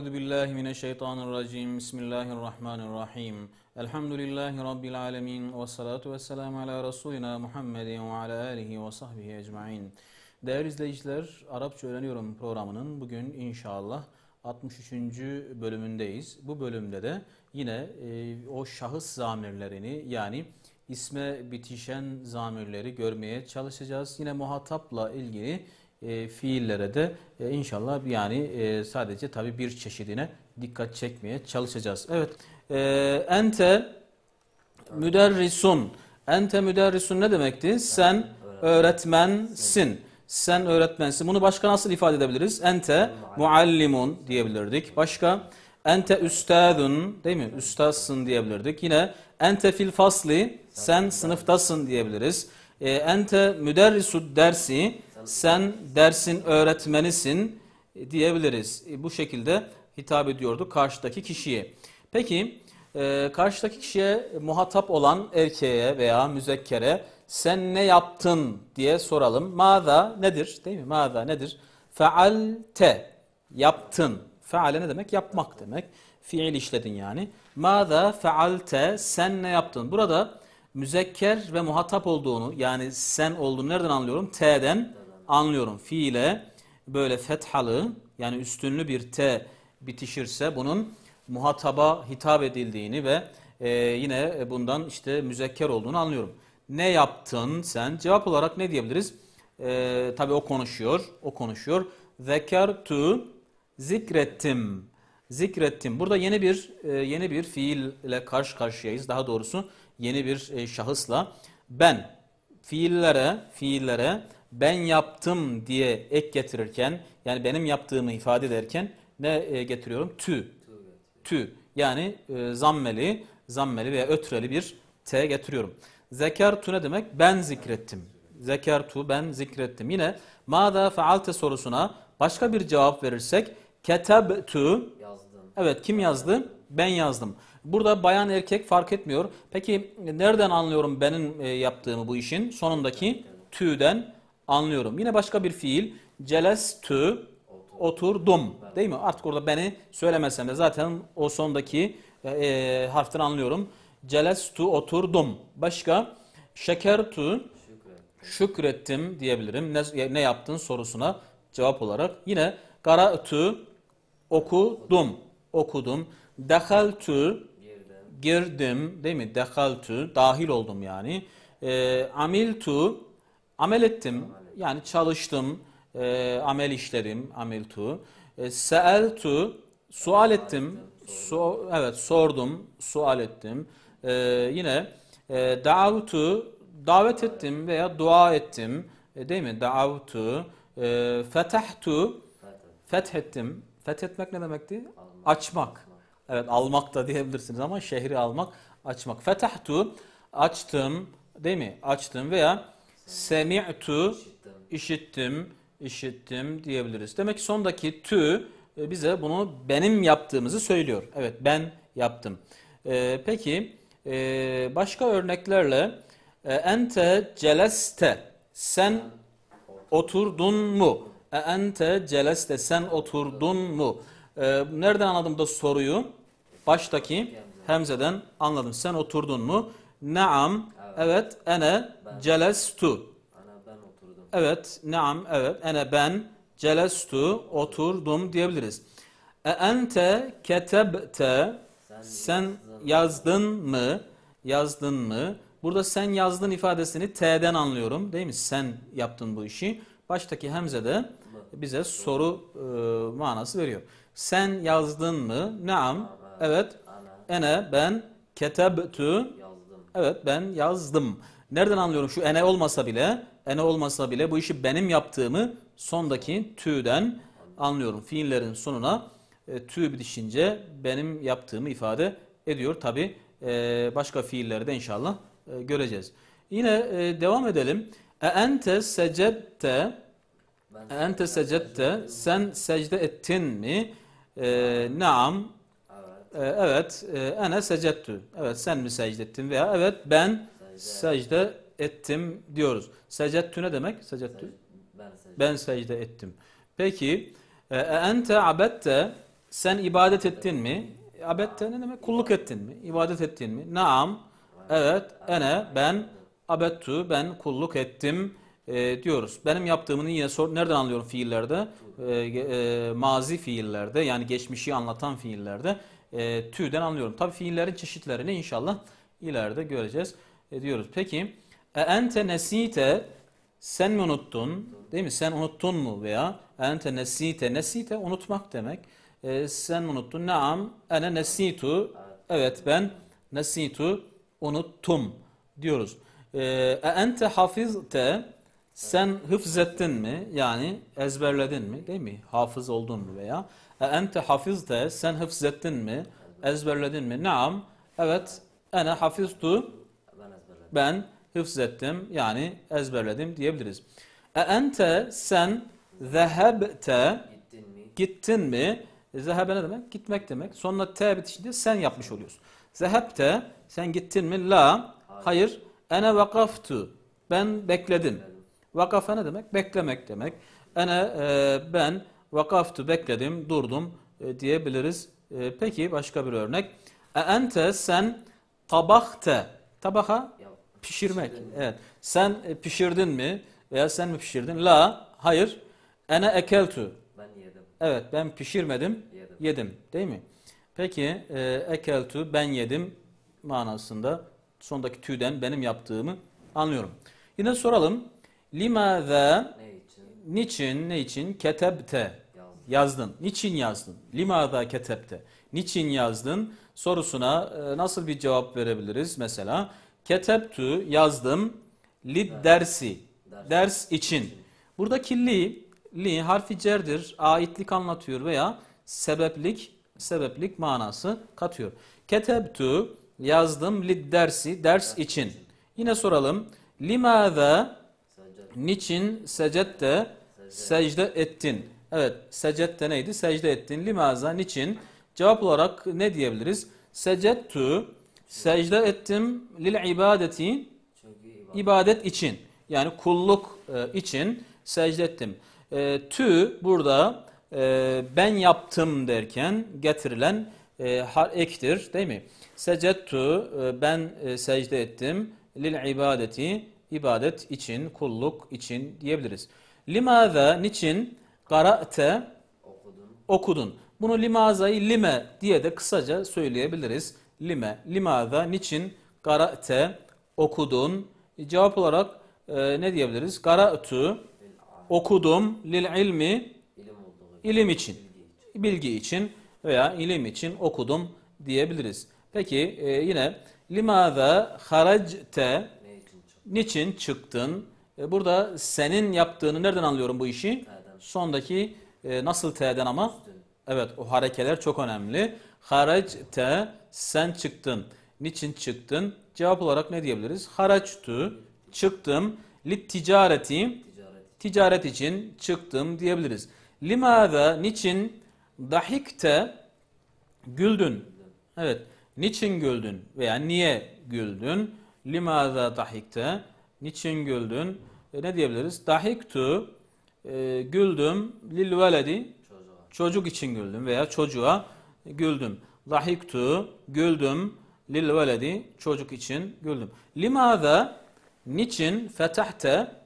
Euzu billahi mineşşeytanirracim. Bismillahirrahmanirrahim. Elhamdülillahi rabbil alamin ve salatu vesselam ala resulina Muhammedin ve ala alihi ve sahbihi ecmaîn. Değerli izleyiciler, Arapça öğreniyorum programının bugün inşallah 63. bölümündeyiz. Bu bölümde de yine e, o şahıs zamirlerini yani isme bitişen zamirleri görmeye çalışacağız. Yine muhatapla ilgili e, fiillere de e, inşallah yani e, sadece tabii bir çeşidine dikkat çekmeye çalışacağız. Evet. E, ente müderrisun. Ente müderrisun ne demekti? Sen öğretmensin. Sen öğretmensin. Bunu başka nasıl ifade edebiliriz? Ente muallimun diyebilirdik. Başka ente üstadun değil mi? Üstadsın diyebilirdik. Yine ente fil fasli sen sınıftasın diyebiliriz. E, ente müderrisud dersi sen dersin öğretmenisin diyebiliriz. E, bu şekilde hitap ediyordu karşıdaki kişiye. Peki e, karşıdaki kişiye muhatap olan erkeğe veya müzekkere sen ne yaptın diye soralım. Maza nedir değil mi? Maza nedir? Fealte yaptın. Feale ne demek? Yapmak demek. Fiil işledin yani. Maza fealte sen ne yaptın? Burada müzekker ve muhatap olduğunu yani sen olduğunu nereden anlıyorum? T'den anlıyorum. Fiile böyle fethalı yani üstünlü bir T bitişirse bunun muhataba hitap edildiğini ve e, yine bundan işte müzekker olduğunu anlıyorum. Ne yaptın sen? Cevap olarak ne diyebiliriz? E, tabii o konuşuyor. O konuşuyor. Zekertu zikrettim. Zikrettim. Burada yeni bir e, yeni bir fiille karşı karşıyayız. Daha doğrusu yeni bir e, şahısla ben fiillere fiillere ben yaptım diye ek getirirken yani benim yaptığımı ifade ederken ne e, getiriyorum? Tü. Tü. Yani e, zammeli, zammeli veya ötreli bir T getiriyorum. Zekertu ne demek? Ben zikrettim. Zekertu ben zikrettim. Yine mada faalte sorusuna başka bir cevap verirsek ketebtu yazdım. Evet kim yazdı? Ben yazdım. Burada bayan erkek fark etmiyor. Peki nereden anlıyorum benim e, yaptığımı bu işin? Sonundaki tü'den anlıyorum. Yine başka bir fiil. Celestü oturdum. Değil mi? Artık orada beni söylemesem de zaten o sondaki e, e harften anlıyorum. Celestu oturdum. Başka şekertu şükrettim diyebilirim. Ne, ne yaptın sorusuna cevap olarak. Yine karatu okudum. Okudum. Dehaltu girdim değil mi? Dehaltu dahil oldum yani. E, amiltu amel ettim yani çalıştım, e, amel işlerim, amel tu. E, seeltu, sual ettim, so, evet sordum, sual ettim. E, yine e, davutu, davet ettim veya dua ettim. E, değil mi? Davutu, e, fetahtu, fethettim. Fethetmek ne demekti? Açmak. Evet almak da diyebilirsiniz ama şehri almak, açmak. Fetahtu, açtım, değil mi? Açtım veya semi'tu, işittim, işittim diyebiliriz. Demek ki sondaki tü e, bize bunu benim yaptığımızı söylüyor. Evet ben yaptım. Ee, peki e, başka örneklerle e, ente celeste sen oturdun mu? E, ente celeste sen oturdun mu? E, nereden anladım da soruyu? Baştaki Hemze'den anladım. Sen oturdun mu? Naam. Evet. Ene celestu evet, naam, evet, ene ben, celestu, oturdum diyebiliriz. E ente ketebte, sen, yazdın mı, yazdın mı? Burada sen yazdın ifadesini T'den anlıyorum değil mi? Sen yaptın bu işi. Baştaki Hemze de bize soru e, manası veriyor. Sen yazdın mı? Naam. Evet. Ene ben ketebtü. Evet ben yazdım. Nereden anlıyorum? Şu ene olmasa bile ene olmasa bile bu işi benim yaptığımı sondaki tü'den anlıyorum. Fiillerin sonuna e, tü bitişince benim yaptığımı ifade ediyor. Tabi e, başka fiilleri de inşallah e, göreceğiz. Yine e, devam edelim. E ente secette e ente secette sen secde ettin mi? E, naam evet e, e ene secettü. Evet sen mi secdettin veya evet ben secde ettim diyoruz. Secettü ne demek? Secettü. Ben, ben secde ettim. Peki e, e, ente abette sen ibadet ettin mi? Abette ne demek? Kulluk ettin mi? İbadet ettin mi? Naam. Evet. Ene ben abettu ben kulluk ettim e, diyoruz. Benim yaptığımını yine sor? Nereden anlıyorum fiillerde? E, e, mazi fiillerde yani geçmişi anlatan fiillerde e, tüden anlıyorum. Tabii fiillerin çeşitlerini inşallah ileride göreceğiz e, diyoruz. Peki e ente nesite sen mi unuttun? Değil mi? Sen unuttun mu veya e, ente nesite nesite unutmak demek. E, sen unuttun. Naam ene nesitu. Evet ben nesitu unuttum diyoruz. E, e ente hafizte sen hıfzettin mi? Yani ezberledin mi? Değil mi? Hafız oldun mu veya? E ente hafizte sen hıfzettin mi? Ezberledin mi? Naam. Evet. Ene hafiztu. Ben ezberledim. Ben hıfz ettim yani ezberledim diyebiliriz. E ente sen zehebte gittin mi? E, zehebe ne demek? Gitmek demek. Sonra te bitişinde sen yapmış oluyorsun. Zehebte sen gittin mi? La. Hayır. Ene vakaftu. Ben bekledim. Vakafe ne demek? Beklemek demek. Ene e, ben vakaftu bekledim, durdum e, diyebiliriz. E, peki başka bir örnek. E ente sen tabakte. Tabaka Pişirmek. Evet. Sen e, pişirdin mi? Veya sen mi pişirdin? La. Hayır. Ene ekeltu. Ben yedim. Evet ben pişirmedim. Yedim. yedim değil mi? Peki e, ekeltu ben yedim manasında sondaki tüden benim yaptığımı anlıyorum. Yine soralım. Limaza ne Niçin ne için ketebte yazdın? Niçin yazdın? Limaza ketebte. Niçin yazdın sorusuna e, nasıl bir cevap verebiliriz mesela? Ketebtu yazdım. Lid dersi. Ders için. Buradaki li, li harfi cerdir. Aitlik anlatıyor veya sebeplik, sebeplik manası katıyor. Ketebtu yazdım. Lid dersi. Ders için. Yine soralım. Limada niçin secette secde ettin? Evet secette neydi? Secde ettin. Limaza niçin? Cevap olarak ne diyebiliriz? Secettu Secde ettim lil ibadeti ibadet için. Yani kulluk e, için secde ettim. E, tü burada e, ben yaptım derken getirilen e, ektir değil mi? Secettu e, ben e, secde ettim lil ibadeti ibadet için, kulluk için diyebiliriz. Limaza niçin kara'te okudun. okudun. Bunu limazayı lime diye de kısaca söyleyebiliriz. Lime. Limaza. Niçin? Gara'te. Okudun. Cevap olarak e, ne diyebiliriz? Gara'tu. Okudum. Lil ilmi. İlim için. Bilgi için veya ilim için okudum diyebiliriz. Peki e, yine limaza haracte niçin çıktın? E, burada senin yaptığını nereden anlıyorum bu işi? Sondaki e, nasıl T'den ama? Evet o harekeler çok önemli. Haracte sen çıktın. Niçin çıktın? Cevap olarak ne diyebiliriz? Haractu çıktım. Lit ticareti ticaret için çıktım diyebiliriz. Limada niçin dahikte güldün? Evet. Niçin güldün veya niye güldün? Limaza dahikte niçin güldün? E, ne diyebiliriz? Dahiktu e, güldüm lil veledi çocuk için güldüm veya çocuğa güldüm. Dahiktu güldüm. Lil veledi çocuk için güldüm. Limada niçin fetahte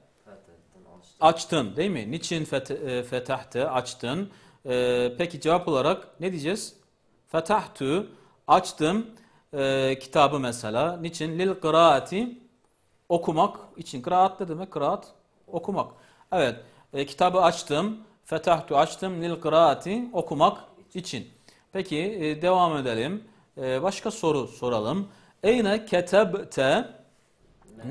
açtın değil mi? Niçin e, fetahte açtın? Ee, peki cevap olarak ne diyeceğiz? Fetahtu açtım e, kitabı mesela. Niçin? Lil kıraati okumak için. Kıraat ne demek? Kıraat okumak. Evet. E, kitabı açtım. Fetahtu açtım. Lil kıraati okumak için. Peki e, devam edelim. E, başka soru soralım. Eyne ketebte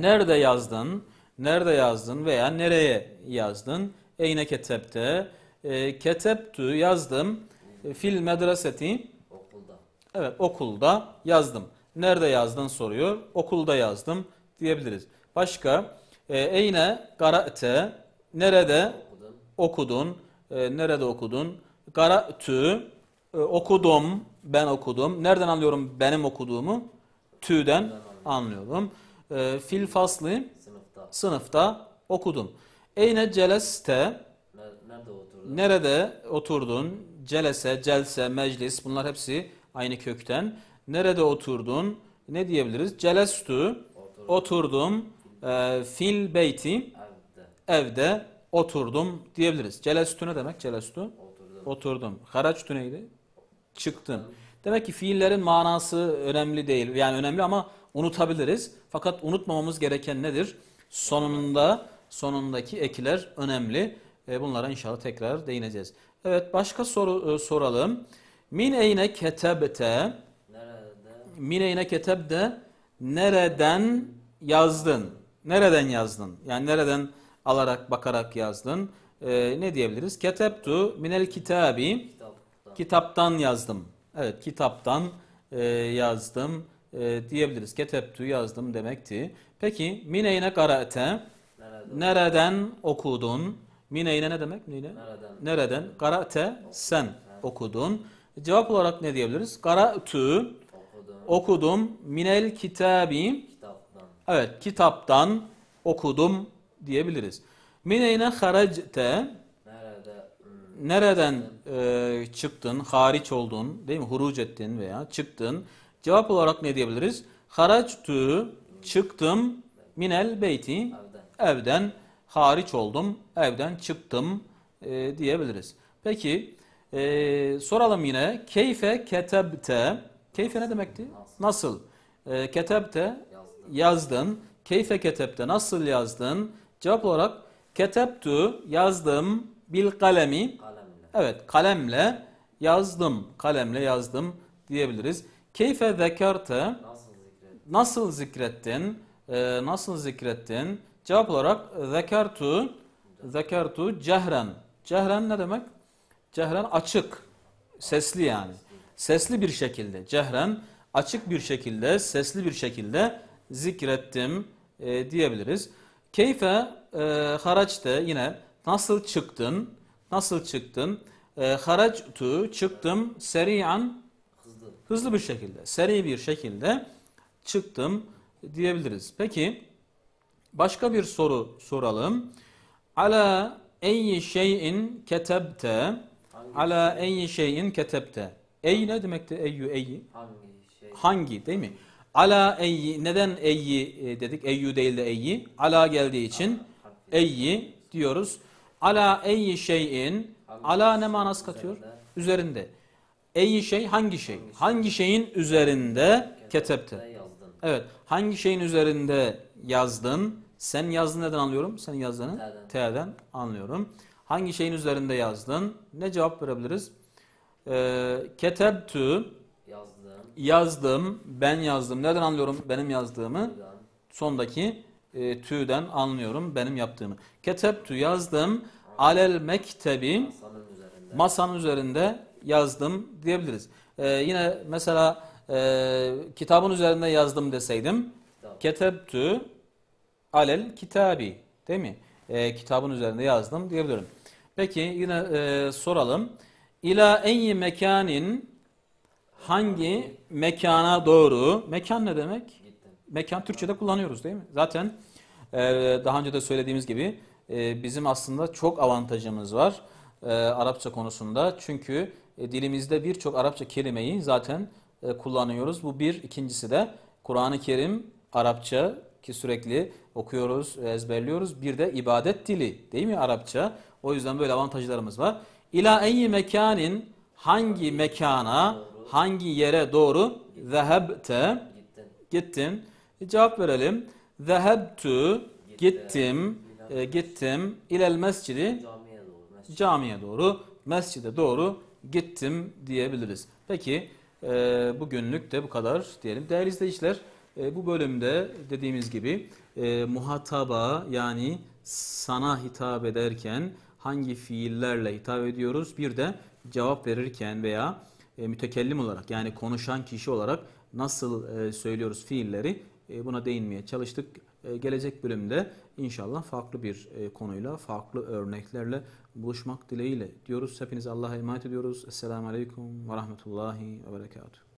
nerede yazdın? Nerede yazdın veya nereye yazdın? Eyne ketebte e, ketebtü yazdım. E, fil medreseti okulda. Evet okulda yazdım. Nerede yazdın soruyor. Okulda yazdım diyebiliriz. Başka e, eyne gara'te nerede okudun? okudun e, nerede okudun? Gara'tü ee, okudum, ben okudum. Nereden anlıyorum benim okuduğumu? Tü'den anlıyorum. E, fil fasli sınıfta. sınıfta okudum. Eyne celeste nerede oturdun? Nerede oturdun? Celese, celse, meclis bunlar hepsi aynı kökten. Nerede oturdun? Ne diyebiliriz? Celestü oturdum. oturdum. E, fil beyti evde. evde oturdum diyebiliriz. Celestü ne demek? Celestü oturdum. oturdum. Haraçtü neydi? çıktın. Demek ki fiillerin manası önemli değil. Yani önemli ama unutabiliriz. Fakat unutmamamız gereken nedir? Sonunda sonundaki ekler önemli. E, bunlara inşallah tekrar değineceğiz. Evet başka soru e, soralım. Min eyne ketebte Min eyne ketebde nereden yazdın? Nereden yazdın? Yani nereden alarak bakarak yazdın? Ee, ne diyebiliriz? Ketebtu minel kitabi Kitaptan yazdım. Evet kitaptan e, yazdım e, diyebiliriz. Keteptü yazdım demekti. Peki mineyne karate nereden, okudun? Mineyne ne demek? Mineyne? Nereden? Karate sen okudun. Cevap olarak ne diyebiliriz? Karaetü okudum. okudum. Minel kitabi Evet kitaptan okudum diyebiliriz. Mineyne haracte nereden e, çıktın, hariç oldun, değil mi? Huruc ettin veya çıktın. Cevap olarak ne diyebiliriz? Haraçtu çıktım minel beyti evden hariç oldum, evden çıktım e, diyebiliriz. Peki e, soralım yine keyfe ketebte keyfe ne demekti? Nasıl? E, ketebte yazdın. Keyfe ketebte nasıl yazdın? Cevap olarak ketebtu yazdım Bil kalemi. Kalemle. Evet kalemle yazdım. Kalemle yazdım diyebiliriz. Keyfe zekerte. Nasıl zikrettin? Nasıl zikrettin? Ee, nasıl zikrettin? Cevap olarak zekertu. Zekertu cehren. Cehren ne demek? Cehren açık. Sesli yani. Sesli bir şekilde. Cehren açık bir şekilde, sesli bir şekilde zikrettim e, diyebiliriz. Keyfe e, haraçte yine Nasıl çıktın? Nasıl çıktın? E, haractu çıktım seri'an hızlı. hızlı bir şekilde. Seri bir şekilde çıktım diyebiliriz. Peki başka bir soru soralım. Ala eyyi şeyin ketebte ala şey? eyyi şeyin ketebte. Ey ne demekti? Eyyü eyyi. Hangi şey? Hangi değil mi? Ala eyyi neden eyyi e, dedik? Eyyü değil de eyyi. Ala geldiği için eyyi diyoruz. Ala eyyi şeyin. Ala ne manası katıyor? Üzerinde. Eyyi şey hangi şey? Hangi şey? şeyin üzerinde ketepte? Evet. Hangi şeyin üzerinde yazdın? Sen yazdın neden anlıyorum? Sen yazdığını T'den anlıyorum. Hangi şeyin üzerinde yazdın? Ne cevap verebiliriz? Ee, ketebtü yazdım. yazdım. Ben yazdım. Neden anlıyorum benim yazdığımı? Sondaki e, tü'den anlıyorum benim yaptığımı. Ketebtü yazdım. Alel mektebi masanın üzerinde yazdım diyebiliriz. E, yine mesela e, kitabın üzerinde yazdım deseydim. Kitap. Ketebtü alel kitabi değil mi? E, kitabın üzerinde yazdım diyebilirim. Peki yine e, soralım. İla enyi mekanin hangi mekana doğru? Mekan ne demek? mekan Türkçe'de kullanıyoruz değil mi? Zaten e, daha önce de söylediğimiz gibi e, bizim aslında çok avantajımız var e, Arapça konusunda. Çünkü e, dilimizde birçok Arapça kelimeyi zaten e, kullanıyoruz. Bu bir. ikincisi de Kur'an-ı Kerim Arapça ki sürekli okuyoruz, ezberliyoruz. Bir de ibadet dili değil mi Arapça? O yüzden böyle avantajlarımız var. İla eyyi mekanin hangi mekana, hangi yere doğru zehebte gittin. E, cevap verelim. Zehebtu gittim e, gittim ilel mescidi camiye doğru, mescid. doğru mescide doğru gittim diyebiliriz. Peki e, bugünlük de bu kadar diyelim. Değerli izleyiciler e, bu bölümde dediğimiz gibi e, muhataba yani sana hitap ederken hangi fiillerle hitap ediyoruz? Bir de cevap verirken veya e, mütekellim olarak yani konuşan kişi olarak nasıl e, söylüyoruz fiilleri e, buna değinmeye çalıştık. E, gelecek bölümde inşallah farklı bir e, konuyla, farklı örneklerle buluşmak dileğiyle diyoruz. Hepinize Allah'a emanet ediyoruz. Esselamu Aleyküm ve Rahmetullahi ve Berekatuhu.